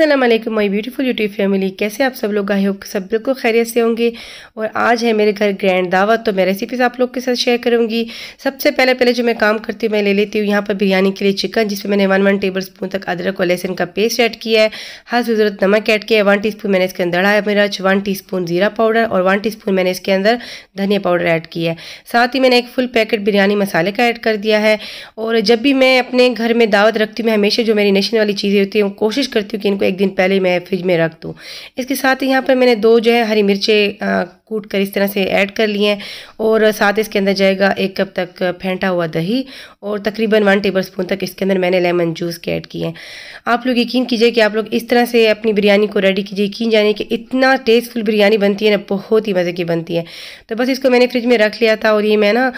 Aslam my beautiful YouTube family कैसे आप सब लोग आई हो सब बिल्कुल खैरियत से होंगे और आज है मेरे घर ग्रैंड दावत तो मैं रेसिपीज़ आप लोग के साथ शेयर करूँगी सबसे पहले पहले जो मैं काम करती हूँ मैं ले लेती हूँ यहाँ पर बिरयानी के लिए चिकन जिसमें मैंने वन वन टेबल स्पून तक अदरक और लहसुन का पेस्ट ऐड किया है हर ज़रूरत नमक ऐड किया है वन टी स्पून मैंने इसके अंदर हरा मिर्च वन टी स्पून जीरा पाउडर और वन टी स्पून मैंने इसके अंदर धनिया पाउडर ऐड किया है साथ ही मैंने एक फुल पैकेट बिरयानी मसाले का ऐड कर दिया है और जब भी मैं अपने घर में दावत रखती हूँ मैं हमेशा जो मेरी नेशन वाली चीज़ें होती हैं कोशिश करती हूँ कि इनको एक दिन पहले मैं फ्रिज में रख दूँ इसके साथ ही यहाँ पर मैंने दो जो है हरी मिर्चें कूट कर इस तरह से ऐड कर लिए हैं और साथ इसके अंदर जाएगा एक कप तक फेंटा हुआ दही और तकरीबन वन टेबल स्पून तक इसके अंदर मैंने लेमन जूस के ऐड किए हैं आप लोग यकीन कीजिए कि आप लोग इस तरह से अपनी बिरयानी को रेडी कीजिए यकीन जानिए कि इतना टेस्टफुल बिरयानी बनती है ना बहुत ही मज़े की बनती है तो बस इसको मैंने फ्रिज में रख लिया था और ये मैं ना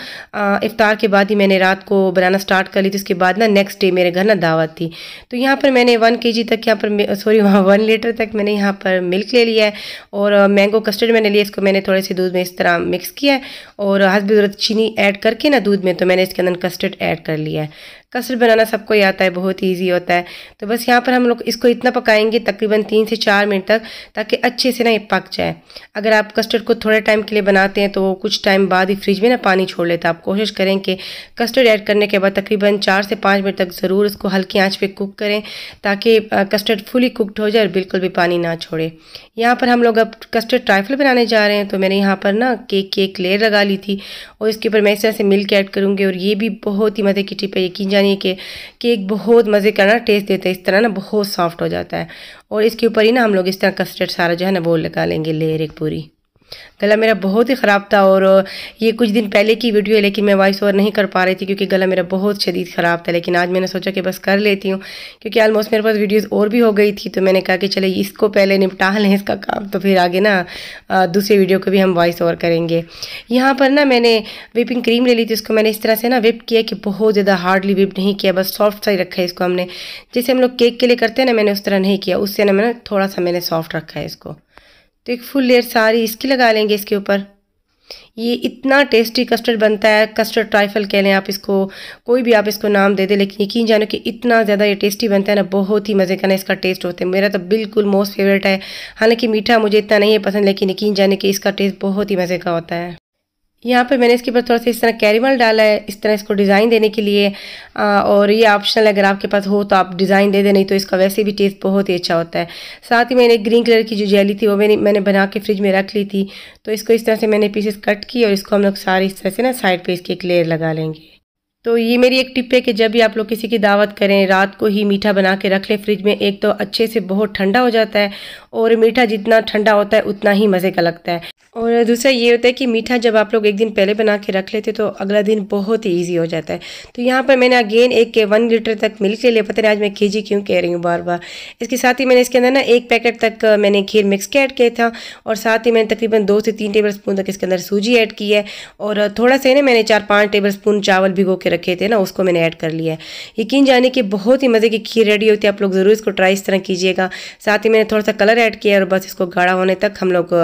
इफ़ार के बाद ही मैंने रात को बनाना स्टार्ट कर ली थी उसके बाद ना नेक्स्ट डे मेरे घर ना दावत थी तो यहाँ पर मैंने वन के तक यहाँ पर सॉरी वहाँ वन लीटर तक मैंने यहाँ पर मिल्क ले लिया है और मैंगो कस्टर्ड मैंने लिया इसको मैंने थोड़े से दूध में इस तरह मिक्स किया है और हसब ज़रूरत चीनी ऐड करके ना दूध में तो मैंने इसके अंदर कस्टर्ड ऐड कर लिया है कस्टर्ड बनाना सबको ही आता है बहुत ईजी होता है तो बस यहाँ पर हम लोग इसको इतना पकाएंगे तकरीबन तीन से चार मिनट तक ताकि अच्छे से ना ये पक जाए अगर आप कस्टर्ड को थोड़े टाइम के लिए बनाते हैं तो कुछ टाइम बाद ही फ्रिज में ना पानी छोड़ लेता है आप कोशिश करें कि कस्टर्ड ऐड करने के बाद तकरीबन चार से पाँच मिनट तक ज़रूर उसको हल्की आँच पर कुक करें ताकि कस्टर्ड फुली कुकड हो जाए और बिल्कुल भी पानी ना छोड़े यहाँ पर हम लोग अब कस्टर्ड ट्राइफल बनाने जा रहे हैं तो मैंने यहाँ पर ना केक की एक लेयर लगा ली थी और इसके ऊपर मैं इस तरह से मिल्क ऐड करूँगी और ये भी बहुत ही मज़े की टिप है यकीन जाए यानी कि केक बहुत मज़े का ना टेस्ट देता है इस तरह ना बहुत सॉफ्ट हो जाता है और इसके ऊपर ही ना हम लोग इस तरह कस्टर्ड सारा जो है ना वो लगा लेंगे लेयर एक पूरी गला मेरा बहुत ही ख़राब था और ये कुछ दिन पहले की वीडियो है लेकिन मैं वॉइस ओवर नहीं कर पा रही थी क्योंकि गला मेरा बहुत शदीद ख़राब था लेकिन आज मैंने सोचा कि बस कर लेती हूँ क्योंकि आलमोस्ट मेरे पास वीडियोस और भी हो गई थी तो मैंने कहा कि चले इसको पहले निपटा लें इसका काम तो फिर आगे ना दूसरी वीडियो को भी हम वॉइस ओवर करेंगे यहाँ पर ना मैंने विपिंग क्रीम ले ली थी उसको मैंने इस तरह से ना विप किया कि बहुत ज़्यादा हार्डली विप नहीं किया बस सॉफ्ट सा ही रखा है इसको हमने जैसे हम लोग केक के लिए करते हैं ना मैंने उस तरह नहीं किया उससे ना मैंने थोड़ा सा मैंने सॉफ्ट रखा है इसको तो एक फुल लेयर सारी इसकी लगा लेंगे इसके ऊपर ये इतना टेस्टी कस्टर्ड बनता है कस्टर्ड ट्राइफल कह लें आप इसको कोई भी आप इसको नाम दे दें लेकिन यकीन जानो कि इतना ज़्यादा ये टेस्टी बनता है ना बहुत ही मज़े का ना इसका टेस्ट होता है मेरा तो बिल्कुल मोस्ट फेवरेट है हालांकि मीठा मुझे इतना नहीं है पसंद लेकिन यकीन जाने कि इसका टेस्ट बहुत ही मज़े का होता है यहाँ पे मैंने इसके ऊपर थोड़ा सा इस तरह कैरीमल डाला है इस तरह इसको डिज़ाइन देने के लिए आ, और ये ऑप्शनल अगर आपके पास हो तो आप डिज़ाइन दे दें नहीं तो इसका वैसे भी टेस्ट बहुत ही अच्छा होता है साथ ही मैंने ग्रीन कलर की जो जेली थी वो मैंने मैंने बना के फ्रिज में रख ली थी तो इसको इस तरह से मैंने पीसेस कट की और इसको हम लोग सारी इस तरह से ना साइड पर इसकी एक लेयर लगा लेंगे तो ये मेरी एक टिप है कि जब भी आप लोग किसी की दावत करें रात को ही मीठा बना के रख लें फ्रिज में एक तो अच्छे से बहुत ठंडा हो जाता है और मीठा जितना ठंडा होता है उतना ही मज़े का लगता है और दूसरा ये होता है कि मीठा जब आप लोग एक दिन पहले बना के रख लेते तो अगला दिन बहुत ही ईजी हो जाता है तो यहाँ पर मैंने अगेन एक के वन लीटर तक मिल्क ले लिया पता नहीं आज मैं के क्यों कह रही हूँ बार बार इसके साथ ही मैंने इसके अंदर ना एक पैकेट तक मैंने खीर मिक्स के ऐड किया था और साथ ही मैंने तकरीबन दो से तीन टेबल स्पून तक इसके अंदर सूजी ऐड की है और थोड़ा सा ना मैंने चार पाँच टेबल स्पून चावल भिगो के रखे थे ना उसको मैंने ऐड कर लिया है यकीन जाने कि बहुत ही मज़े की खीर रेडी होती है आप लोग ज़रूर इसको ट्राई इस तरह कीजिएगा साथ ही मैंने थोड़ा सा कलर ऐड किया और बस इसको गाढ़ा होने तक हम लोग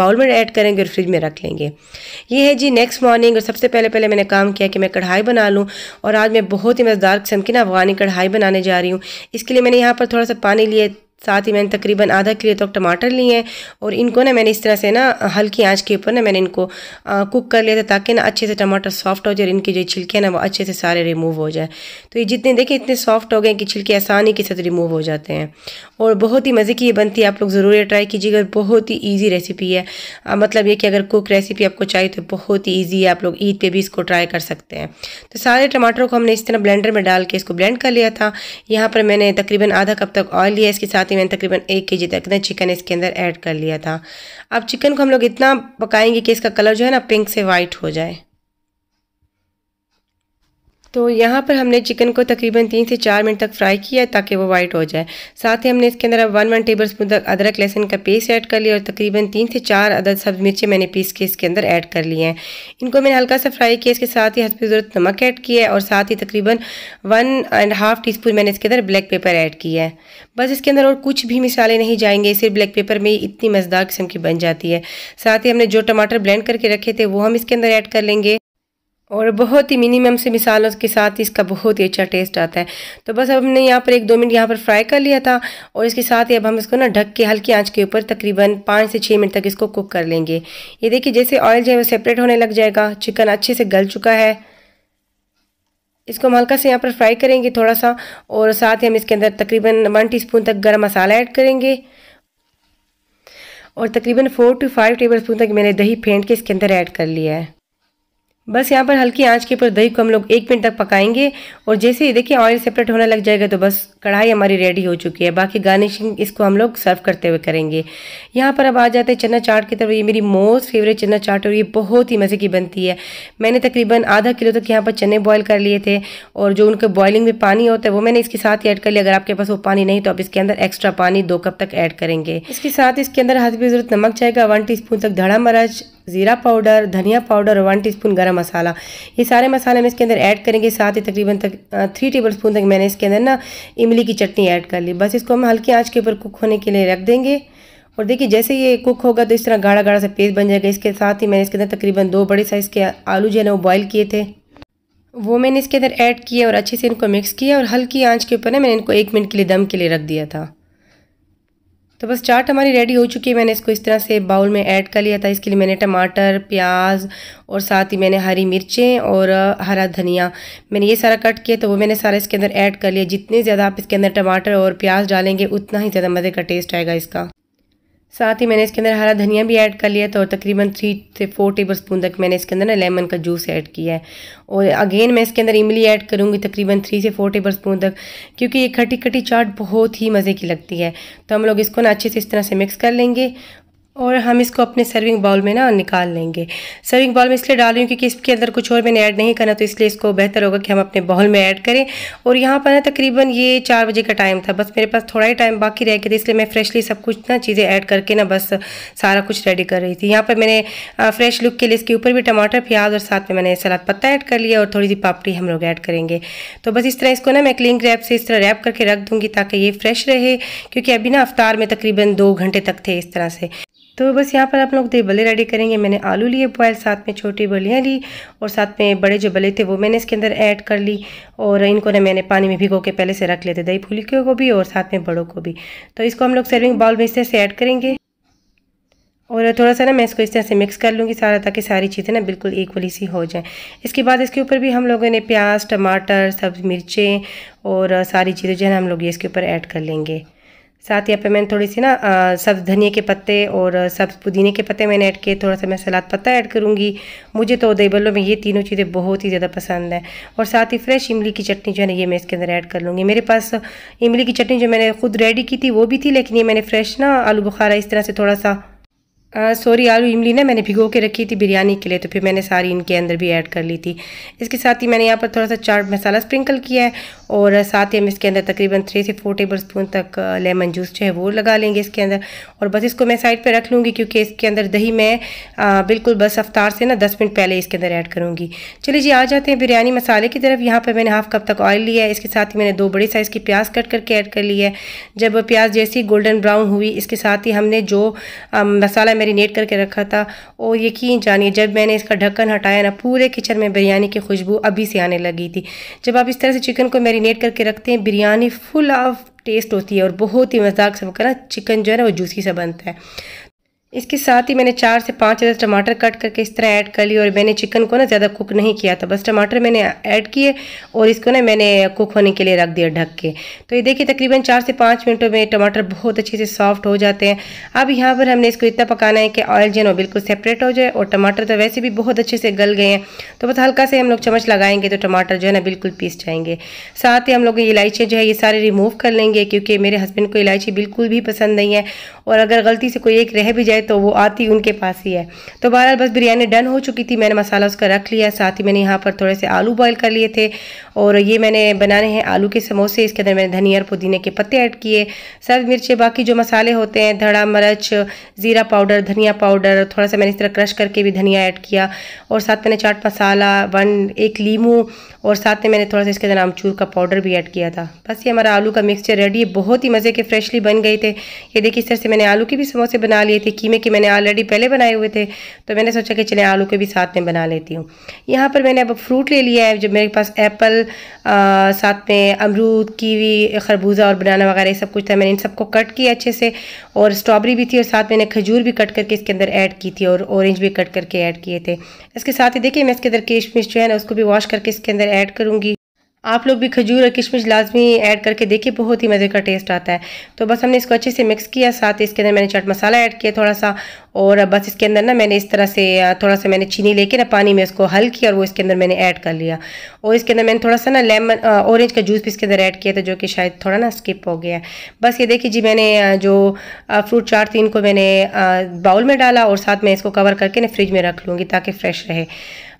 बाउल में ऐड करेंगे और फ्रिज में रख लेंगे ये है जी नेक्स्ट मॉर्निंग और सबसे पहले पहले मैंने काम किया कि मैं कढ़ाई बना लूँ और आज मैं बहुत ही मज़ेदार किस्म की ना अफगानी कढ़ाई बनाने जा रही हूँ इसके लिए मैंने यहाँ पर थोड़ा सा पानी लिए साथ ही मैंने तकरीबन आधा किलो तक टमाटर लिए हैं और इनको ना मैंने इस तरह से ना हल्की आंच के ऊपर ना मैंने इनको आ, कुक कर लिया था ताकि ना अच्छे से टमाटर सॉफ्ट हो जाए और इनके जो छिलके हैं ना वो अच्छे से सारे रिमूव हो जाए तो ये जितने देखें इतने सॉफ्ट हो गए कि छिलके आसानी के साथ रिमूव हो जाते हैं और बहुत ही मज़े की ये बनती है आप लोग ज़रूर ट्राई कीजिएगा बहुत ही ईजी रेसिपी है आ, मतलब ये कि अगर कुक रेसिपी आपको चाहिए तो बहुत ही ईजी है आप लोग ईद पर भी इसको ट्राई कर सकते हैं तो सारे टमाटरों को हमने इस तरह ब्लेंडर में डाल के इसको ब्लेंड कर लिया था यहाँ पर मैंने तकरीबन आधा कप तक ऑयल लिया इसके साथ साथ ही मैंने तकरीबन एक के जी तक ना चिकन इसके अंदर ऐड कर लिया था अब चिकन को हम लोग इतना पकाएंगे कि इसका कलर जो है ना पिंक से वाइट हो जाए तो यहाँ पर हमने चिकन को तकरीबन तीन से चार मिनट तक फ्राई किया ताकि वो वाइट हो जाए साथ ही हमने इसके अंदर अब वन वन टेबल स्पून तक अदरक लहसन का पेस्ट ऐड कर लिया और तकरीबन तीन से चार अदद सब्ज मिर्चें मैंने पीस के इसके अंदर ऐड कर लिए हैं इनको मैंने हल्का सा फ्राई किया इसके साथ ही हंसपी ज़रूरत नमक ऐड किया है और साथ ही तकरीबन one and half teaspoon मैंने इसके अंदर ब्लैक पेपर ऐड किया है बस इसके अंदर और कुछ भी मिसाले नहीं जाएंगे सिर्फ ब्लैक पेपर में ही इतनी मज़ेदार किस्म की बन जाती है साथ ही हमने जो टमाटर ब्लेंड करके रखे थे वो हम इसके अंदर ऐड कर लेंगे और बहुत ही मिनिमम से मिसालों के साथ इसका बहुत ही अच्छा टेस्ट आता है तो बस अब हमने यहाँ पर एक दो मिनट यहाँ पर फ्राई कर लिया था और इसके साथ ही अब हम इसको ना ढक के हल्की आंच के ऊपर तकरीबन पाँच से छः मिनट तक इसको कुक कर लेंगे ये देखिए जैसे ऑयल जो है वो सेपरेट होने लग जाएगा चिकन अच्छे से गल चुका है इसको हम हल्का से यहाँ पर फ्राई करेंगे थोड़ा सा और साथ ही हम इसके अंदर तकरीबन वन स्पून तक गर्म मसाला ऐड करेंगे और तकरीबन four to five tablespoon तक मैंने दही फेंट के इसके अंदर ऐड कर लिया है बस यहाँ पर हल्की आंच के ऊपर दही को हम लोग एक मिनट तक पकाएंगे और जैसे ही देखिए ऑयल सेपरेट होने लग जाएगा तो बस कढ़ाई हमारी रेडी हो चुकी है बाकी गार्निशिंग इसको हम लोग सर्व करते हुए करेंगे यहाँ पर अब आ जाते हैं चना चाट की तरफ ये मेरी मोस्ट फेवरेट चना चाट और ये बहुत ही मज़े की बनती है मैंने तकरीबन आधा किलो तक यहाँ पर चने बॉयल कर लिए थे और जो उनके बॉयलिंग में पानी होता है वो मैंने इसके साथ ही ऐड कर लिया अगर आपके पास वो पानी नहीं तो आप इसके अंदर एक्स्ट्रा पानी दो कप तक ऐड करेंगे इसके साथ इसके अंदर हाथ भी ज़रूरत नमक जाएगा वन टी तक धड़ा मरच ज़ीरा पाउडर धनिया पाउडर और वन टीस्पून गरम मसाला ये सारे मसाले हम इसके अंदर ऐड करेंगे साथ ही तकरीबन तक थ्री टेबल स्पून तक मैंने इसके अंदर ना इमली की चटनी ऐड कर ली बस इसको हम हल्की आंच के ऊपर कुक होने के लिए रख देंगे और देखिए जैसे ये कुक होगा तो इस तरह गाढ़ा गाढ़ा सा पेस्ट बन जाएगा इसके साथ ही मैंने इसके अंदर तकरीबन दो बड़े साइज़ के आलू जो है ना वो बॉयल किए थे वो मैंने इसके अंदर ऐड किए और अच्छे से इनको मिक्स किया और हल्की आंच के ऊपर ना मैंने इनको एक मिनट के लिए दम के लिए रख दिया था तो बस चाट हमारी रेडी हो चुकी है मैंने इसको इस तरह से बाउल में ऐड कर लिया था इसके लिए मैंने टमाटर प्याज और साथ ही मैंने हरी मिर्चें और हरा धनिया मैंने ये सारा कट किया तो वो मैंने सारा इसके अंदर ऐड कर लिया जितने ज़्यादा आप इसके अंदर टमाटर और प्याज डालेंगे उतना ही ज़्यादा मज़े का टेस्ट आएगा इसका साथ ही मैंने इसके अंदर हरा धनिया भी ऐड कर लिया था और तकरीबन थ्री से फोर टेबल स्पून तक मैंने इसके अंदर ना लेमन का जूस ऐड किया है और अगेन मैं इसके अंदर इमली ऐड करूँगी तकरीबन थ्री से फोर टेबल स्पून तक क्योंकि ये खटी खटी चाट बहुत ही मज़े की लगती है तो हम लोग इसको ना अच्छे से इस तरह से मिक्स कर लेंगे और हम इसको अपने सर्विंग बाउल में ना निकाल लेंगे सर्विंग बाउल में इसलिए डाल रही हूँ क्योंकि इसके अंदर कुछ और मैंने ऐड नहीं करना तो इसलिए इसको बेहतर होगा कि हम अपने बाउल में ऐड करें और यहाँ पर ना तकरीबन ये चार बजे का टाइम था बस मेरे पास थोड़ा ही टाइम बाकी रह गया था इसलिए मैं फ्रेशली सब कुछ ना चीज़ें ऐड करके ना बस सारा कुछ रेडी कर रही थी यहाँ पर मैंने फ्रेश लुक के लिए इसके ऊपर भी टमाटर प्याज और साथ में मैंने सलाद पत्ता ऐड कर लिया और थोड़ी सी पापड़ी हम लोग ऐड करेंगे तो बस इस तरह इसको ना मैं क्लिंग रैप से इस तरह रैप करके रख दूँगी ताकि ये फ्रेश रहे क्योंकि अभी ना अफ्तार में तकरीबन दो घंटे तक थे इस तरह से तो बस यहाँ पर आप लोग दे बल्ले रेडी करेंगे मैंने आलू लिए बॉयल साथ में छोटी बलियाँ ली और साथ में बड़े जो बल्ले थे वो मैंने इसके अंदर ऐड कर ली और इनको ना मैंने पानी में भिगो के पहले से रख लेते दही फुलकियों को भी और साथ में बड़ों को भी तो इसको हम लोग सर्विंग बाउल में इस तरह से ऐड करेंगे और थोड़ा सा ना मैं इसको इस तरह से मिक्स कर लूँगी सारा ताकि सारी चीज़ें ना बिल्कुल इक्वली सी हो जाएं इसके बाद इसके ऊपर भी हम लोगों ने प्याज टमाटर सब्ज़ मिर्चें और सारी चीज़ें जो है हम लोग ये इसके ऊपर ऐड कर लेंगे साथ ही यहाँ पे मैंने थोड़ी सी ना सब्ज धनिया के पत्ते और सब्ज पुदीने के पत्ते मैंने ऐड किए थोड़ा सा मैं सलाद पत्ता ऐड करूँगी मुझे तो दही बल्लों में ये तीनों चीज़ें बहुत ही ज़्यादा पसंद है और साथ ही फ्रेश इमली की चटनी जो है ना ये मैं इसके अंदर ऐड कर लूँगी मेरे पास इमली की चटनी जो मैंने खुद रेडी की थी वो भी थी लेकिन ये मैंने फ्रेश ना आलू बुखारा इस तरह से थोड़ा सा सॉरी आलू इमली ना मैंने भिगो के रखी थी बिरयानी के लिए तो फिर मैंने सारी इनके अंदर भी ऐड कर ली थी इसके साथ ही मैंने यहाँ पर थोड़ा सा चाट मसाला स्प्रिंकल किया है और साथ ही हम इसके अंदर तकरीबन थ्री से फोर टेबल स्पून तक लेमन जूस जो है वो लगा लेंगे इसके अंदर और बस इसको मैं साइड पर रख लूँगी क्योंकि इसके अंदर दही मैं आ, बिल्कुल बस अफ्तार से ना दस मिनट पहले इसके अंदर ऐड करूँगी चलिए जी आ जाते हैं बिरयानी मसाले की तरफ यहाँ पर मैंने हाफ कप तक ऑयल लिया है इसके साथ ही मैंने दो बड़े साइज़ की प्याज कट करके ऐड कर ली है जब प्याज जैसी गोल्डन ब्राउन हुई इसके साथ ही हमने जो मसाला मैरिनेट करके रखा था और यकीन जानिए जब मैंने इसका ढक्कन हटाया ना पूरे किचन में बिरयानी की खुशबू अभी से आने लगी थी जब आप इस तरह से चिकन को मैरिनेट करके रखते हैं बिरयानी फुल ऑफ टेस्ट होती है और बहुत ही मजाक से वो चिकन जो है ना वो जूसी सा बनता है इसके साथ ही मैंने चार से पाँच हज़ार टमाटर कट करके इस तरह ऐड कर लिया और मैंने चिकन को ना ज़्यादा कुक नहीं किया था बस टमाटर मैंने ऐड किए और इसको ना मैंने कुक होने के लिए रख दिया ढक के तो ये देखिए तकरीबन चार से पाँच मिनटों में टमाटर बहुत अच्छे से सॉफ्ट हो जाते हैं अब यहाँ पर हमने इसको इतना पकाना है कि ऑयल जो है बिल्कुल सेपरेट हो जाए और टमाटर तो वैसे भी बहुत अच्छे से गल गए हैं तो बस हल्का से हम लोग चम्मच लगाएंगे तो टमाटर जो है ना बिल्कुल पीस जाएंगे साथ ही हम लोग इलायची जो है ये सारे रिमूव कर लेंगे क्योंकि मेरे हस्बैंड को इलायची बिल्कुल भी पसंद नहीं है और अगर गलती से कोई एक रह भी जाए है तो वो आती उनके पास ही है तो बहरहाल बस बिरयानी डन हो चुकी थी मैंने मसाला उसका रख लिया साथ ही मैंने यहाँ पर थोड़े से आलू बॉयल कर लिए थे और ये मैंने बनाने हैं आलू के समोसे इसके अंदर मैंने धनिया और पुदीने के पत्ते ऐड किए सब मिर्चें बाकी जो मसाले होते हैं धड़ा मरच ज़ीरा पाउडर धनिया पाउडर थोड़ा सा मैंने इस तरह क्रश करके भी धनिया ऐड किया और साथ मैंने चाट मसाला वन एक लीमू और साथ में मैंने थोड़ा सा इसके अंदर आमचूर का पाउडर भी ऐड किया था बस ये हमारा आलू का मिक्सचर रेडी है बहुत ही मज़े के फ्रेशली बन गए थे ये देखिए इस तरह से मैंने आलू के भी समोसे बना लिए थे कि में कि मैंने ऑलरेडी पहले बनाए हुए थे तो मैंने सोचा कि चले आलू के भी साथ में बना लेती हूँ यहाँ पर मैंने अब फ्रूट ले लिया है जब मेरे पास एप्पल साथ में अमरूद कीवी खरबूजा और बनाना वगैरह सब कुछ था मैंने इन सबको कट किया अच्छे से और स्ट्रॉबेरी भी थी और साथ मैंने खजूर भी कट करके इसके अंदर ऐड की थी और ऑरेंज भी कट करके ऐड किए थे इसके साथ ही देखिए मैं इसके अंदर केशमिश जो है ना उसको भी वॉश करके इसके अंदर ऐड करूँगी आप लोग भी खजूर और किशमिश लाजमी ऐड करके देखिए बहुत ही मज़े का टेस्ट आता है तो बस हमने इसको अच्छे से मिक्स किया साथ ही इसके अंदर मैंने चाट मसाला ऐड किया थोड़ा सा और बस इसके अंदर ना मैंने इस तरह से थोड़ा सा मैंने चीनी लेके ना पानी में उसको हल किया और वो इसके अंदर मैंने ऐड कर लिया और इसके अंदर मैंने थोड़ा सा ना लेमन ऑरेंज का जूस भी इसके अंदर ऐड किया था जो कि शायद थोड़ा ना स्किप हो गया बस ये देखिए जी मैंने जो फ्रूट चाट थी इनको मैंने बाउल में डाला और साथ में इसको कवर करके ना फ्रिज में रख लूँगी ताकि फ्रेश रहे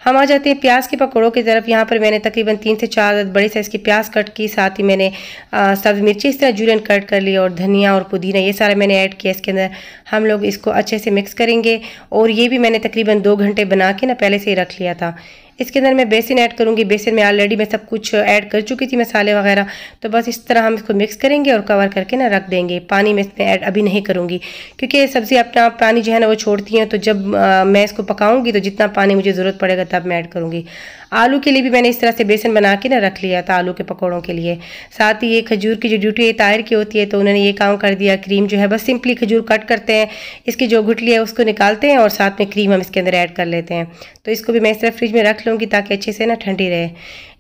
हम आ जाते हैं प्याज के पकौड़ों की तरफ यहाँ पर मैंने तकरीबन तीन से चार बड़े साइज़ की प्याज कट की साथ ही मैंने सब्ज़ मिर्ची इस तरह जूलन कट कर ली और धनिया और पुदीना ये सारा मैंने ऐड किया इसके अंदर हम लोग इसको अच्छे से मिक्स करेंगे और ये भी मैंने तकरीबन दो घंटे बना के ना पहले से ही रख लिया था इसके अंदर मैं बेसन ऐड करूँगी बेसन में ऑलरेडी मैं सब कुछ ऐड uh, कर चुकी थी मसाले वगैरह तो बस इस तरह हम इसको मिक्स करेंगे और कवर करके ना रख देंगे पानी मैं इसमें ऐड अभी नहीं करूँगी क्योंकि सब्ज़ी अपना पानी जो है ना वो छोड़ती हैं तो जब आ, uh, मैं इसको पकाऊँगी तो जितना पानी मुझे ज़रूरत पड़ेगा तब मैं ऐड करूँगी आलू के लिए भी मैंने इस तरह से बेसन बना के ना रख लिया था आलू के पकौड़ों के लिए साथ ही ये खजूर की जो ड्यूटी है तायर की होती है तो उन्होंने ये काम कर दिया क्रीम जो है बस सिंपली खजूर कट करते हैं इसकी जो गुटली है उसको निकालते हैं और साथ में क्रीम हम इसके अंदर ऐड कर लेते हैं तो इसको भी मैं इस तरह फ्रिज में रख लूँ कि ताकि अच्छे से ना ठंडी रहे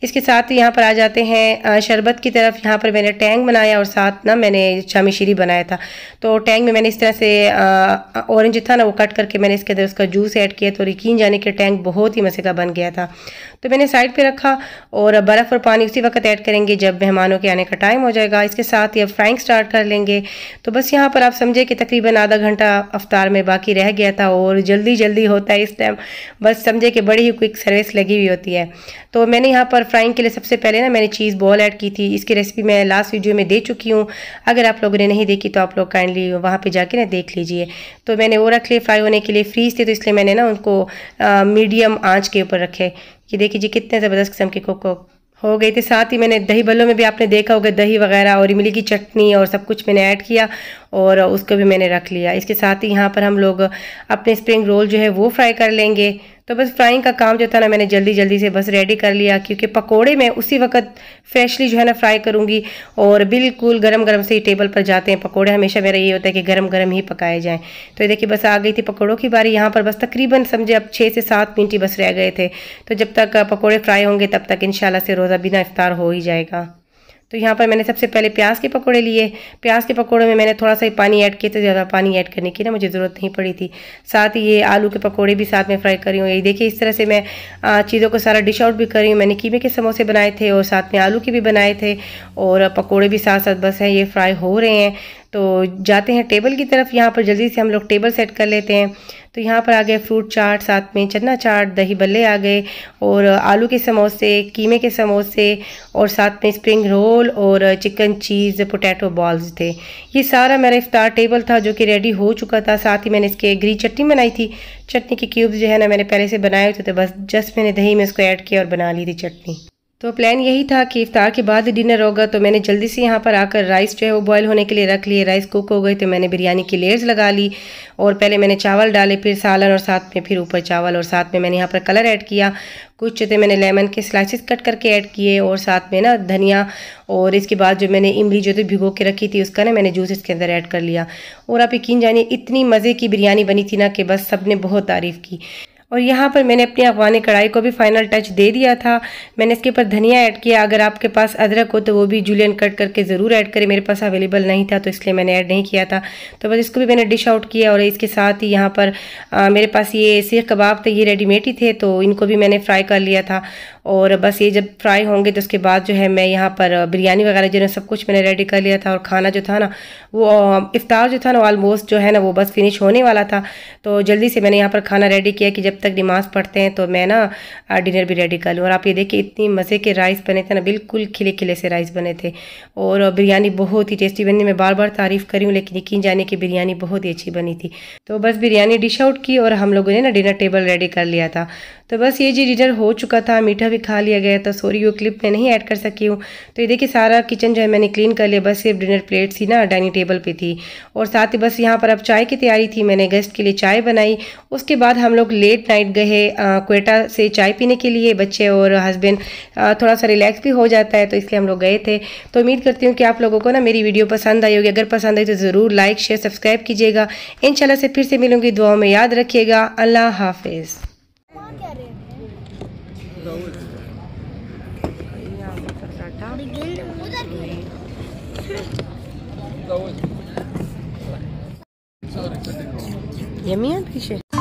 इसके साथ यहाँ पर आ जाते हैं शरबत की तरफ यहाँ पर मैंने टैंग बनाया और साथ ना मैंने शामी शीरी बनाया था तो टैंग में मैंने इस तरह से ऑरेंज था ना वो कट करके मैंने इसके अंदर उसका जूस ऐड किया तो यकीन जाने के टैंक बहुत ही मज़े का बन गया था तो मैंने साइड पर रखा और बर्फ़ और पानी उसी वक्त ऐड करेंगे जब मेहमानों के आने का टाइम हो जाएगा इसके साथ ही अब फ्राइंग स्टार्ट कर लेंगे तो बस यहाँ पर आप समझे कि तकरीबन आधा घंटा अफ्तार में बाकी रह गया था और जल्दी जल्दी होता है इस टाइम बस समझे कि बड़ी ही क्विक सर्विस लगी हुई होती है तो मैंने यहाँ पर फ्राइंग के लिए सबसे पहले ना मैंने चीज़ बॉल ऐड की थी इसकी रेसिपी मैं लास्ट वीडियो में दे चुकी हूँ अगर आप लोगों ने नहीं देखी तो आप लोग काइंडली वहाँ पर जाके ना देख लीजिए तो मैंने वो रख लिए फ्राई होने के लिए फ्रीज थे तो इसलिए मैंने ना उनको मीडियम आँच के ऊपर रखे कि देखिए जी कितने ज़बरदस्त किस्म के कोको हो गई थी साथ ही मैंने दही बल्लों में भी आपने देखा होगा दही वगैरह और इमली की चटनी और सब कुछ मैंने ऐड किया और उसको भी मैंने रख लिया इसके साथ ही यहाँ पर हम लोग अपने स्प्रिंग रोल जो है वो फ्राई कर लेंगे तो बस फ्राइंग का काम जो था ना मैंने जल्दी जल्दी से बस रेडी कर लिया क्योंकि पकोड़े मैं उसी वक्त फ्रेशली जो है ना फ्राई करूँगी और बिल्कुल गरम गरम से ही टेबल पर जाते हैं पकोड़े हमेशा मेरा ये होता है कि गरम गरम ही पकाए जाएँ तो ये देखिए बस आ गई थी पकौड़ों की बारी यहाँ पर बस तकरीबन समझे अब छः से सात मिनट ही बस रह गए थे तो जब तक पकौड़े फ्राई होंगे तब तक इन से रोज़ा बिना इफ्तार हो ही जाएगा तो यहाँ पर मैंने सबसे पहले प्याज के पकौड़े लिए प्याज के पकौड़े में मैंने थोड़ा सा ही पानी ऐड किया था ज़्यादा पानी ऐड करने की ना मुझे ज़रूरत नहीं पड़ी थी साथ ही ये आलू के पकौड़े भी साथ में फ्राई करी हूँ ये देखिए इस तरह से मैं चीज़ों को सारा डिश आउट भी करी हूँ मैंने कीमे के समोसे बनाए थे और साथ में आलू के भी बनाए थे और पकौड़े भी साथ साथ बस हैं ये फ्राई हो रहे हैं तो जाते हैं टेबल की तरफ यहाँ पर जल्दी से हम लोग टेबल सेट कर लेते हैं तो यहाँ पर आ गए फ्रूट चाट साथ में चना चाट दही बल्ले आ गए और आलू के समोसे कीमे के समोसे और साथ में स्प्रिंग रोल और चिकन चीज़ पोटैटो बॉल्स थे ये सारा मेरा इफ्तार टेबल था जो कि रेडी हो चुका था साथ ही मैंने इसके ग्री चटनी बनाई थी चटनी के क्यूब्स जो है ना मैंने पहले से बनाए थे तो बस जस्ट मैंने दही में उसको ऐड किया और बना ली थी चटनी तो प्लान यही था कि इफ़ार के बाद डिनर होगा तो मैंने जल्दी से यहाँ पर आकर राइस जो है वो बॉयल होने के लिए रख लिए राइस कुक हो गए तो मैंने बिरयानी की लेयर्स लगा ली और पहले मैंने चावल डाले फिर सालन और साथ में फिर ऊपर चावल और साथ में मैंने यहाँ पर कलर ऐड किया कुछ जो थे मैंने लेमन के स्लाइसिस कट करके ऐड किए और साथ में ना धनिया और इसके बाद जो मैंने इमली जो थी भिगो के रखी थी उसका ना मैंने जूस इसके अंदर ऐड कर लिया और आप यकीन जानिए इतनी मज़े की बिरयानी बनी थी ना कि बस सब ने बहुत तारीफ़ की और यहाँ पर मैंने अपनी अफवानी कढ़ाई को भी फाइनल टच दे दिया था मैंने इसके ऊपर धनिया ऐड किया अगर आपके पास अदरक हो तो वो भी जूलियन कट करके ज़रूर ऐड करें मेरे पास अवेलेबल नहीं था तो इसलिए मैंने ऐड नहीं किया था तो बस इसको भी मैंने डिश आउट किया और इसके साथ ही यहाँ पर आ, मेरे पास ये सीख कबाब थे ये रेडीमेड ही थे तो इनको भी मैंने फ्राई कर लिया था और बस ये जब फ्राई होंगे तो उसके बाद जो है मैं यहाँ पर बिरयानी वगैरह जो है सब कुछ मैंने रेडी कर लिया था और खाना जो था ना वो इफ्तार जो था ना ऑलमोस्ट जो है ना वो बस फिनिश होने वाला था तो जल्दी से मैंने यहाँ पर खाना रेडी किया कि जब तक नमाज़ पढ़ते हैं तो मैं ना डिनर भी रेडी कर लूँ और आप ये देखिए इतनी मज़े के राइस बने थे ना बिल्कुल खिले खिले से राइस बने थे और बिरयानी बहुत ही टेस्टी बनी मैं बार बार तारीफ़ करी हूँ लेकिन यकीन जाने की बिरयानी बहुत ही अच्छी बनी थी तो बस बिरयानी डिश आउट की और हम लोगों ने ना डिनर टेबल रेडी कर लिया था तो बस ये जी डिनर हो चुका था मीठा भी खा लिया गया था सॉरी वो क्लिप मैं नहीं ऐड कर सकी हूँ तो ये देखिए सारा किचन जो है मैंने क्लीन कर लिया बस सिर्फ डिनर प्लेट्स ही ना डाइनिंग टेबल पर थी और साथ ही बस यहाँ पर अब चाय की तैयारी थी मैंने गेस्ट के लिए चाय बनाई उसके बाद हम लोग लेट नाइट गए कोयटा से चाय पीने के लिए बच्चे और हस्बैंड थोड़ा सा रिलैक्स भी हो जाता है तो इसलिए हम लोग गए थे तो उम्मीद करती हूँ कि आप लोगों को ना मेरी वीडियो पसंद आई होगी अगर पसंद आई तो ज़रूर लाइक शेयर सब्सक्राइब कीजिएगा इन से फिर से मिलूंगी दुआओं में याद रखिएगा अल्लाह हाफिज़ Yummy and